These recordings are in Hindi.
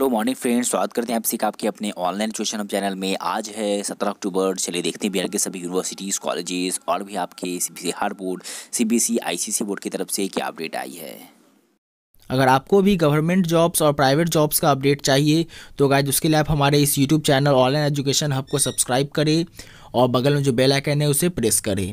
हेलो मॉर्निंग फ्रेंड्स स्वागत करते हैं आप सीख आपके अपने ऑनलाइन ट्यूशन चैनल में आज है सत्रह अक्टूबर चलिए देखते हैं बिहार के सभी यूनिवर्सिटीज़ कॉलेजेस और भी आपके Bihar board CBSE ICC board की तरफ से क्या अपडेट आई है अगर आपको भी गवर्नमेंट जॉब्स और प्राइवेट जॉब्स का अपडेट चाहिए तो गाय उसके लिए आप हमारे इस YouTube channel online education hub को सब्सक्राइब करें और बगल में जो बेल आइकन है उसे प्रेस करें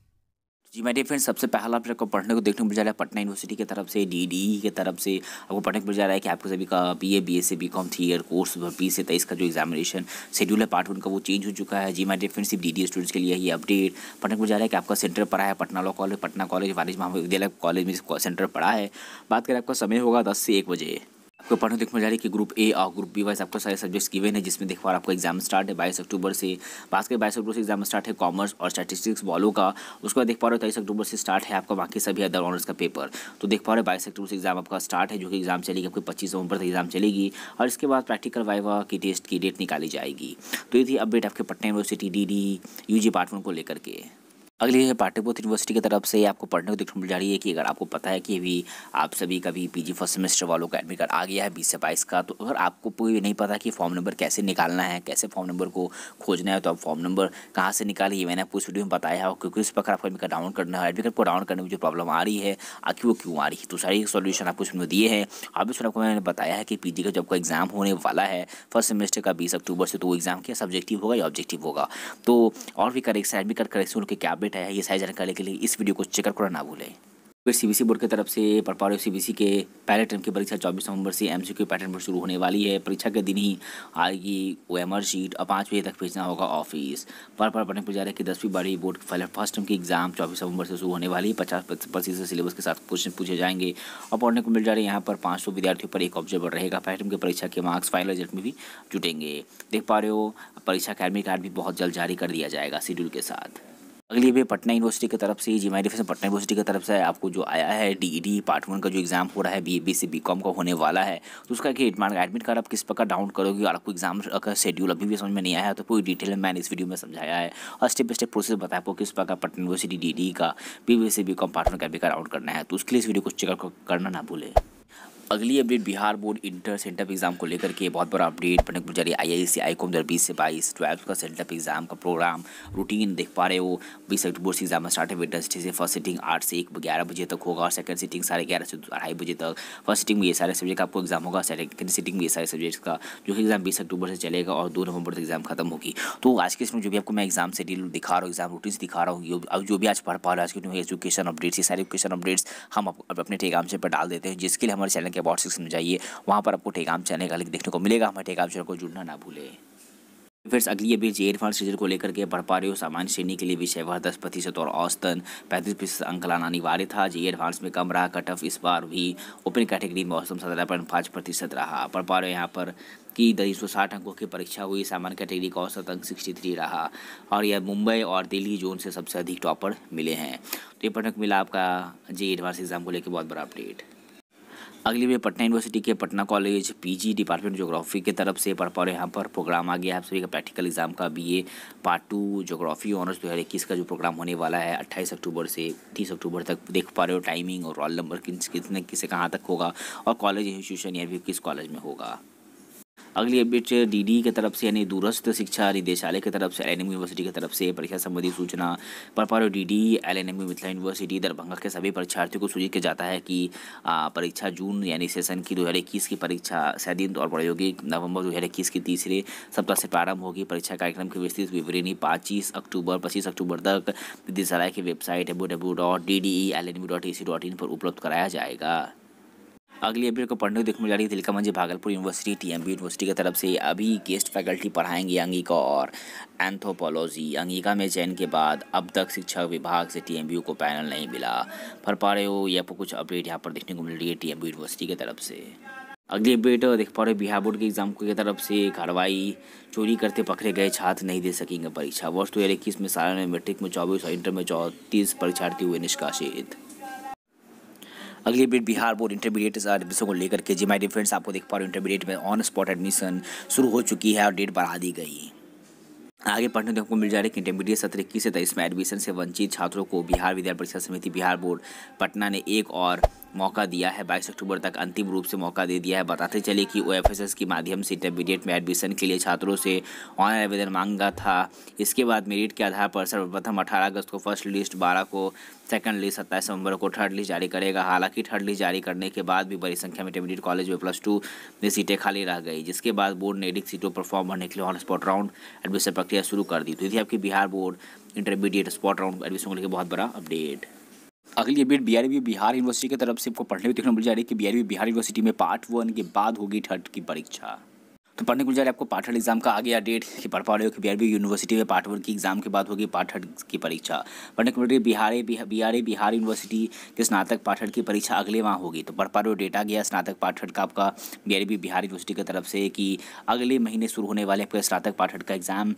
जी मेरे फ्रेंड सबसे पहला आप आपको पढ़ने को देखने को मिल जा रहा है पटना यूनिवर्सिटी की तरफ से डी डी e की तरफ से आपको पढ़ने को मिल जा रहा है कि आपको सभी का BA A B S B com three year course पी से तेईस का जो एग्जामिनेशन शेड्यूल है पार्ट वन का वो चेंज हो चुका है जी मेरे फ्रेंड सिर्फ डी डी स्टूडेंट्स के लिए ही अपडेट पढ़ने को मिल जा रहा है कि आपका सेंटर पड़ा है Patna law college Patna college वाणिज्य महाविद्यालय कॉलेज में सेंटर पड़ा है बात करें आपका समय होगा दस से एक बजे आपको पढ़ने देखने जा रही है कि ग्रुप ए और ग्रुप बी वाइज आपको सारे सब्जेक्ट्स गिवन है जिसमें देख पा आपका एग्जाम स्टार्ट है बाईस अक्टूबर से बात के बाईस अक्टूबर से एग्जाम स्टार्ट है कॉमर्स और स्टैटिस्टिक्स वालों का उसके बाद देख पा रहे हो तेईस अक्टूबर से स्टार्ट है आपका बाकी सभी अदर ऑनर्स का पेपर तो देख पा रहे हो बाईस अक्टूबर से एग्जाम आपका स्टार्ट है जो कि एग्जाम चलेगी आपकी पच्चीस नवंबर तक एग्जाम चलेगी और इसके बाद प्रैक्टिकल वाइवा की टेस्ट की डेट निकाली जाएगी तो ये थी अपडेट आपके Patna university D D U G part one को लेकर के अगली है पाटलिपुत्र यूनिवर्सिटी की तरफ से आपको पढ़ने को देखने मिल जा रही है कि अगर आपको पता है कि अभी आप सभी का भी पीजी फर्स्ट सेमेस्टर वालों का एडमिट कार्ड आ गया है बीस से बाईस का तो अगर आपको कोई नहीं पता कि फॉर्म नंबर कैसे निकालना है कैसे फॉर्म नंबर को खोजना है तो आप फॉर्म नंबर कहाँ से निकाले ये मैंने आपको इस वीडियो में बताया है क्योंकि इस प्रकार आपको एडमिट कार्ड डाउन करना है एडमिट कार्ड को डाउन करने में जो प्रॉब्लम आ रही है आखिर वो क्यों आ रही है तो सारी सोल्यूशन आपको इसमें दिए हैं आप इसमें आपको मैंने बताया है कि पी का जब का एग्ज़ाम होने वाला है फर्स्ट सेमेस्टर का बीस अक्टूबर से तो वो एग्ज़ाम क्या सब्जेक्टिव होगा या ऑब्जेक्टिव होगा तो और भी करेक्शन एडमिट कार्ड करेक्शन उनके क्या अपडेट है ये सारी जानकारी के लिए इस वीडियो को चेकअप करना ना भूलें फिर सी बोर्ड की तरफ से बी सी के पहले टर्म की परीक्षा 24 नवंबर से एम एमसीक्यू पैटर्न पर शुरू होने वाली है परीक्षा के दिन ही आएगी ओएमआर शीट और पाँच बजे तक भेजना होगा ऑफिस पर पर पढ़ने पर जा रहे कि दसवीं बारहवीं बोर्ड पहले फर्स्ट टर्म की एग्जाम 24 नवंबर से शुरू होने वाली है पचास प्रतिशत सिलेबस के साथ क्वेश्चन पूछे जाएंगे और पढ़ने को मिल जा रहे यहाँ पर पाँच विद्यार्थियों पर एक ऑब्जर्वर रहेगा पहले टर्म की परीक्षा के मार्क्स फाइनल रिजल्ट में भी जुटेंगे देख पा रहे हो परीक्षा अकेडमी कार्ड भी बहुत जल्द जारी कर दिया जाएगा शेड्यूल के साथ अगली वे पटना यूनिवर्सिटी की तरफ से जी मैं डिफेंस पटना यूनिवर्सिटी की तरफ से आपको जो आया है डी पार्ट वन का जो एग्ज़ाम हो रहा है B B C B com का होने वाला है तो उसका कि एडमिट कार्ड आप किस प्रकार डाउनलोड करोगे और आपको एग्जाम का शेड्यूल अभी भी समझ में नहीं आया है तो पूरी डिटेल में मैंने इस वीडियो में समझाया है और स्टेप बाई स्टेप प्रोसेस बताया आपको किस प्रकार पटना यूनिवर्सिटी डी e का B B C B com part one का भी डाउनलोड करना है तो उसके लिए इस वीडियो को चेकअप करना ना भूलें अगली update Bihar board inter sent up exam को लेकर के बहुत बड़ा अपडेट पढ़ने को जारी आई आई सी आई कॉम दर बीस से बाईस ट्वेल्थ का सेंटअप एग्जाम का प्रोग्राम रूटीन देख पा रहे हो बीस अक्टूबर से एग्जाम स्टार्ट है सिटी से फर्स्ट सीटिंग आठ से एक ग्यारह बजे तक होगा और सेकंड सिटिंग साढ़े ग्यारह से अढ़ाई बजे तक फर्स्ट सीटिंग में ये सारे सब्जेक्ट का आपको एग्जाम होगा सेकंड सीटिंग में ये सारे सब्जेक्ट्स का जो कि एग्जाम बीस अक्टूबर से चलेगा और दो नवंबर तक एग्जाम खत्म होगी तो आज के इसमें जो भी आपको मैं एग्जाम से डील दिखा रहा हूँ एग्जाम रूटीन दिखा रहा हूँ अब जो भी आज पढ़ पा रहा है आज के एजुकेशन अपडेट्स ये सारे एजुकेशन अपडेट्स हम अपने टेगाम से पर डाल देते हैं जिसके लिए हमारे चैनल के के अबाउट सिक्स में जाइए वहाँ पर आपको टेकाम चैनल का लिंक देखने को मिलेगा हमारे टेकाम चैनल को जुड़ना ना भूलें फिर अगली अभी जे एडवांस सीजन को लेकर के बढ़ पा रहे हो सामान्य श्रेणी के लिए विषय वह दस प्रतिशत और औसतन पैंतीस प्रतिशत अंक लाना अनिवार्य था जे एडवांस में कम रहा कट ऑफ इस बार भी ओपन कैटेगरी में औसतम सत्रह पॉइंट पाँच प्रतिशत रहा पढ़ पा रहे हो यहाँ पर कि तीन सौ साठ अंकों की परीक्षा हुई सामान्य कैटेगरी का औसत अंक सिक्सटी थ्री रहा और यह मुंबई और दिल्ली जोन से सबसे अधिक टॉपर मिले हैं तो ये पटक मिला आपका जे एडवांस एग्जाम को लेकर बहुत बड़ा अपडेट अगली बार पटना यूनिवर्सिटी के Patna college PG department geography की तरफ से पढ़ पा रहे यहाँ पर प्रोग्राम आ गया है आप सभी का प्रैक्टिकल एग्जाम का BA part two geography honours दो हज़ार इक्कीस का जो प्रोग्राम होने वाला है अट्ठाईस अक्टूबर से तीस अक्टूबर तक देख पा रहे हो टाइमिंग और रोल नंबर किस कितने किसे कहाँ तक होगा और कॉलेज इंस्टीट्यूशन या भी किस कॉलेज में होगा अगली अपडेट डीडी की तरफ से यानी दूरस्थ शिक्षा निदेशालय की तरफ से एम यूनिवर्सिटी की तरफ से परीक्षा संबंधी सूचना पर DD LNM Mithila university Darbhanga के सभी परीक्षार्थियों को सूचित किया जाता है कि परीक्षा जून यानी सेशन की दो की परीक्षा सैदिन और प्रायोगिक नवंबर दो की तीसरे सप्ताह से प्रारंभ होगी परीक्षा कार्यक्रम की विस्तृत विवरणी पच्चीस अक्टूबर पच्चीस अक्टूबर तक निदेशालय की वेबसाइट डब्ल्यू e पर उपलब्ध कराया जाएगा अगली अपडेट को पढ़ने को देखने मिल जा रही है तिलका मंजी भागलपुर यूनिवर्सिटी टीएमबी यूनिवर्सिटी की तरफ से अभी गेस्ट फैकल्टी पढ़ाएंगे अंगिका और एंथोपोलॉजी अंगिका में चयन के बाद अब तक शिक्षा विभाग से टी को पैनल नहीं मिला पर पा रहे हो या कुछ अपडेट यहाँ पर देखने को मिल रही है टी यूनिवर्सिटी की तरफ से अगली अपडेट देख पा रहे बिहार बोर्ड के एग्जाम की तरफ से कार्रवाई चोरी करते पकड़े गए छात्र नहीं दे सकेंगे परीक्षा वर्ष दो हज़ार इक्कीस में सारा में मैट्रिक में चौबीस और इंटर में चौंतीस परीक्षार्थी हुए निष्कासित अगली update Bihar board intermediate admission को लेकर के जी माई डिफ्रेंड्स आपको देख पा रहे हो इंटरमीडिएट में ऑन स्पॉट एडमिशन शुरू हो चुकी है और डेट बढ़ा दी गई आगे पढ़ने को मिल जा रहा है कि इंटरमीडिएट सत्र इक्कीस से तेईस में एडमिशन से वंचित छात्रों को बिहार विद्यालय परीक्षा समिति बिहार बोर्ड पटना ने एक और मौका दिया है 22 अक्टूबर तक अंतिम रूप से मौका दे दिया है बताते चले कि ओ के माध्यम से इंटरमीडिएट में एडमिशन के लिए छात्रों से ऑनलाइन आवेदन मांगा था इसके बाद मेरिट के आधार पर सर्वप्रथम अठारह अगस्त को फर्स्ट लिस्ट बारह को सेकंड लिस्ट सत्ताईस नवंबर को थर्ड लिस्ट जारी करेगा हालांकि थर्ड लिस्ट जारी करने के बाद भी बड़ी संख्या में इंटरमीडिएट कॉलेज में प्लस टू में सीटें खाली रह गई जिसके बाद बोर्ड ने एडिक सीटों पर फॉर्म भरने के लिए ऑन स्पॉट राउंड एडमिशन प्रक्रिया शुरू कर दी तो यदि आपकी Bihar board intermediate spot round admission को लेकर बहुत बड़ा अपडेट अगली update B R Bihar university की तरफ से आपको पढ़ने हुए देखने को मिल जा रही है कि बी बिहार यूनिवर्सिटी में पार्ट वन के बाद होगी थर्ड की परीक्षा तो पढ़ने के आपको पाठर एग्जाम का आगे या डेट कि पढ़ पा रहे हो कि बी यूनिवर्सिटी में वन की एग्जाम के बाद होगी पाठक की परीक्षा पढ़ने के बजाय बिहार बी बिहार यूनिवर्सिटी के स्नातक पाठर की परीक्षा अगले माह होगी तो पढ़ पा रहे हो डेट आ गया स्नातक पाठर का आपका बी बिहार यूनिवर्सिटी की तरफ से कि अगले महीने शुरू होने वाले आपके स्नातक पाठक का एग्जाम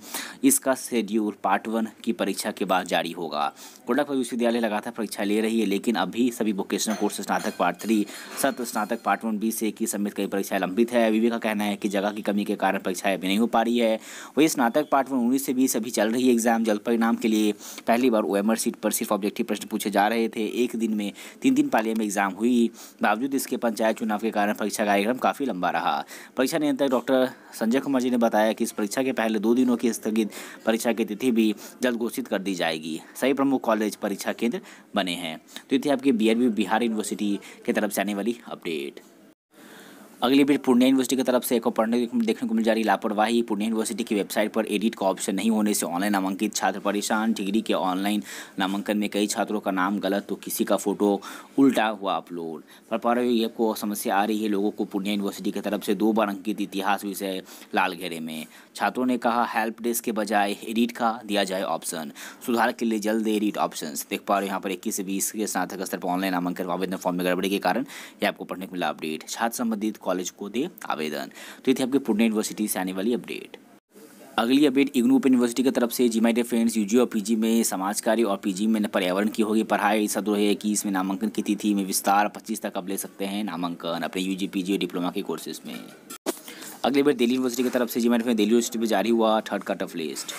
इसका शेड्यूल पार्ट वन की परीक्षा के बाद जारी होगा गोरखपुर पर विश्वविद्यालय लगातार परीक्षा ले रही है लेकिन अभी सभी वोकेशनल कोर्स स्नातक पार्ट थ्री सत्र स्नातक पार्ट वन बी से की समेत कई परीक्षाएं लंबित है अभी का कहना है कि जगह की कमी के कारण परीक्षाएं भी नहीं हो पा रही है वही स्नातक पाठ में उन्नीस से बीस अभी चल रही है एग्जाम जल्द परिणाम के लिए पहली बार ओ सीट पर सिर्फ ऑब्जेक्टिव प्रश्न पूछे जा रहे थे एक दिन में तीन तीन पालियों में एग्जाम हुई बावजूद इसके पंचायत चुनाव के कारण परीक्षा कार्यक्रम काफ़ी लंबा रहा परीक्षा नियंत्रक डॉक्टर संजय कुमार जी ने बताया कि इस परीक्षा के पहले दो दिनों की स्थगित परीक्षा की तिथि भी जल्द घोषित कर दी जाएगी सभी प्रमुख कॉलेज परीक्षा केंद्र बने हैं तो ये थी आपकी बी बिहार यूनिवर्सिटी की तरफ से आने वाली अपडेट अगली बीच पूर्णिया यूनिवर्सिटी की तरफ से एक और पढ़ने देखने को मिल जा रही लापरवाही पूर्णिया यूनिवर्सिटी की वेबसाइट पर एडिट का ऑप्शन नहीं होने से ऑनलाइन नामांकित छात्र परेशान डिग्री के ऑनलाइन नामांकन में कई छात्रों का नाम गलत तो किसी का फोटो उल्टा हुआ अपलोड पर पा रहे ये समस्या आ रही है लोगों को पूर्णिया यूनिवर्सिटी की तरफ से दो बार अंकित इतिहास विषय लाल घेरे में छात्रों ने कहा हेल्प डेस्क के बजाय एडिट का दिया जाए ऑप्शन सुधार के लिए जल्द एडिट ऑप्शन देख पा रहे हो यहाँ पर इक्कीस से बीस के स्नातक स्तर पर ऑनलाइन नामांकन आवेदन फॉर्म में गड़बड़ी के कारण ये आपको पढ़ने को मिला अपडेट छात्र संबंधित कॉलेज को दे आवेदन तो ये थी आपकी पुणे यूनिवर्सिटी से आने वाली अपडेट अगली अपडेट इग्नू ओपन यूनिवर्सिटी की तरफ से जी माई डे फ्रेंड्स यूजी और पीजी में समाज कार्य और पीजी में पर्यावरण की होगी पढ़ाई सत्र दो हज़ार इक्कीस में नामांकन की तिथि में विस्तार 25 तक अब ले सकते हैं नामांकन अपने यूजी पीजी और डिप्लोमा के कोर्सेज में अगली बार दिल्ली यूनिवर्सिटी की तरफ से जी माई माइड दिल्ली यूनिवर्सिटी में जारी हुआ थर्ड कट ऑफ लिस्ट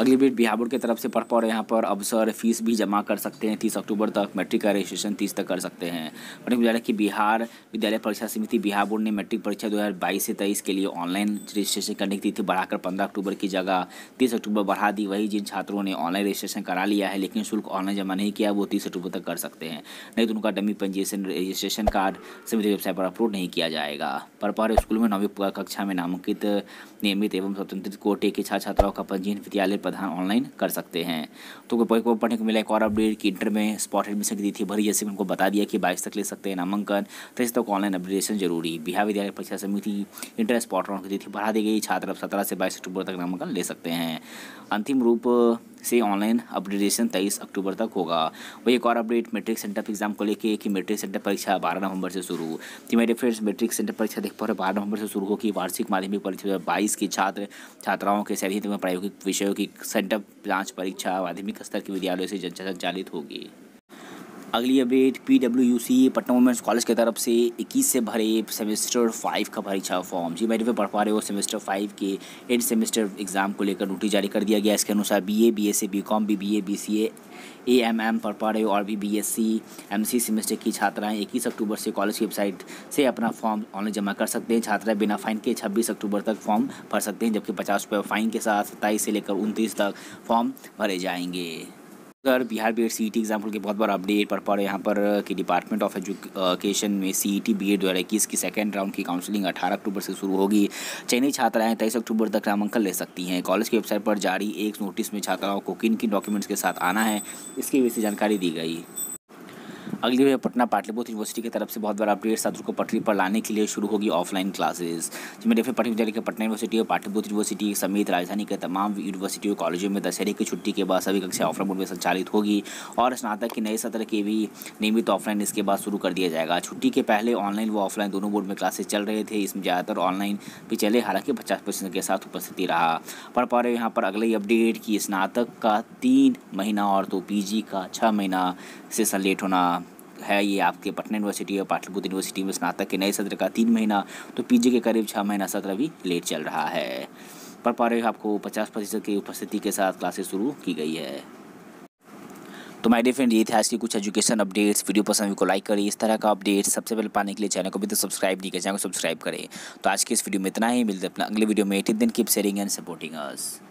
अगली बीट बिहार बोर्ड की तरफ से पढ़ रहे यहाँ पर अवसर फीस भी जमा कर सकते हैं तीस अक्टूबर तक मैट्रिक का रजिस्ट्रेशन तीस तक कर सकते हैं पढ़ने विद्यालय की बिहार विद्यालय परीक्षा समिति बिहार बोर्ड ने मैट्रिक परीक्षा बाईस से तेईस के लिए ऑनलाइन रजिस्ट्रेशन करने की तिथि बढ़ाकर पंद्रह अक्टूबर की जगह तीस अक्टूबर बढ़ा दी वही जिन छात्रों ने ऑनलाइन रजिस्ट्रेशन करा लिया है लेकिन शुल्क ऑनलाइन जमा नहीं किया वो तीस अक्टूबर तक कर सकते हैं नहीं तो उनका डमी पंजीयन रजिस्ट्रेशन कार्ड समिति वेबसाइट पर अपलोड नहीं किया जाएगा पर स्कूल में नौवीं कक्षा में नामांकित नियमित एवं स्वतंत्र कोटे के छात्र छात्राओं का पंजीयन विद्यालय प्रधान ऑनलाइन कर सकते हैं तो पढ़ने को मिला एक और अपडेट कि इंटर में स्पॉट एडमिशन की तिथि भरी जैसे उनको बता दिया कि बाईस तक ले सकते हैं नामांकन तो इस तक ऑनलाइन अपडेशन जरूरी बिहार विद्यालय परीक्षा समिति इंटर स्पॉट राउंड की तिथि बढ़ा दी गई छात्र अब सत्रह से बाईस अक्टूबर तक नामांकन ले सकते हैं अंतिम रूप से ऑनलाइन अपडेटेशन तेईस अक्टूबर तक होगा वही एक और अपडेट मेट्रिक सेंटर एग्जाम को लेके कि मेट्रिक सेंटर परीक्षा बारह नवंबर से शुरू तो मेरे फ्रेंड्स मेट्रिक सेंटर परीक्षा देख पा रहे बारह नवंबर से शुरू होगी वार्षिक माध्यमिक परीक्षा बाईस की छात्र छात्राओं के शैली प्रायोगिक विषयों की सेंटर जाँच परीक्षा माध्यमिक स्तर के विद्यालयों से संचालित होगी अगली update P W U C Patna women's college की तरफ से इक्कीस से भरे सेमेस्टर फाइव का परीक्षा फॉर्म जी मेरे पे पढ़ पा रहे हो सेमेस्टर फाइव के एंड सेमेस्टर एग्ज़ाम को लेकर नोटिस जारी कर दिया गया इसके अनुसार B A B S C B com B B A B C A A M M पढ़ पा रहे हो और भी B S C M C semester की छात्राएं इक्कीस अक्टूबर से कॉलेज की वेबसाइट से अपना फॉर्म ऑनलाइन जमा कर सकते हैं छात्राएं बिना फ़ाइन के छब्बीस अक्टूबर तक फॉर्म भर सकते हैं जबकि पचास रुपये फ़ाइन के साथ सत्ताईस से लेकर उनतीस तक फॉर्म भरे जाएंगे sir Bihar B ed C T example के बहुत बार अपडेट पर पड़े यहाँ पर कि डिपार्टमेंट ऑफ एजुकेशन में C E T B ed दो हज़ार इक्कीस की सेकेंड राउंड की काउंसलिंग अठारह अक्टूबर से शुरू होगी चयनित छात्राएं तेईस अक्टूबर तक नामांकन ले सकती हैं कॉलेज की वेबसाइट पर जारी एक नोटिस में छात्राओं को किन किन डॉक्यूमेंट्स के साथ आना है इसकी विषय जानकारी दी गई अगली बार पटना पाटलिपुत्र यूनिवर्सिटी की तरफ से बहुत बड़ा अपडेट छात्रों को पटरी पर लाने के लिए शुरू होगी ऑफलाइन क्लासेस जिसमें डेफे पटना विद्यालय के पटना यूनिवर्सिटी और पाटलिपुत्र यूनिवर्सिटी समेत राजधानी के तमाम यूनिवर्सिटी और कॉलेजों में दशहरे की छुट्टी के बाद सभी कक्षा ऑफलाइन मोड में संचालित होगी और स्नातक के नए सत्र के भी नियमित ऑफलाइन इसके बाद शुरू कर दिया जाएगा छुट्टी के पहले ऑनलाइन व ऑफलाइन दोनों बोर्ड में क्लासेस चल रहे थे इसमें ज़्यादातर ऑनलाइन भी चले हालांकि पचास परसेंट के साथ उपस्थिति रहा पढ़ पा रहे यहाँ पर अगले अपडेट कि स्नातक का तीन महीना और तो पी का छः महीना सेशन लेट होना है ये आपके पटना यूनिवर्सिटी और पाटलिपुत्र यूनिवर्सिटी में स्नातक के नए सत्र का तीन महीना तो पीजी के करीब छः महीना सत्र अभी लेट चल रहा है पर रहे आपको पचास प्रतिशत की उपस्थिति के साथ क्लासेस शुरू की गई है तो माय डियर फ्रेंड ये थे आज की कुछ एजुकेशन अपडेट्स वीडियो पसंद को लाइक तो करें इस तरह का अपडेट्स सबसे पहले पाने के लिए चैनल को भी तो सब्सक्राइब नहीं करें चैनल को सब्सक्राइब करें तो आज के इस वीडियो में इतना ही मिलते अपना अगले वीडियो में एटीन दिन keep sharing and supporting us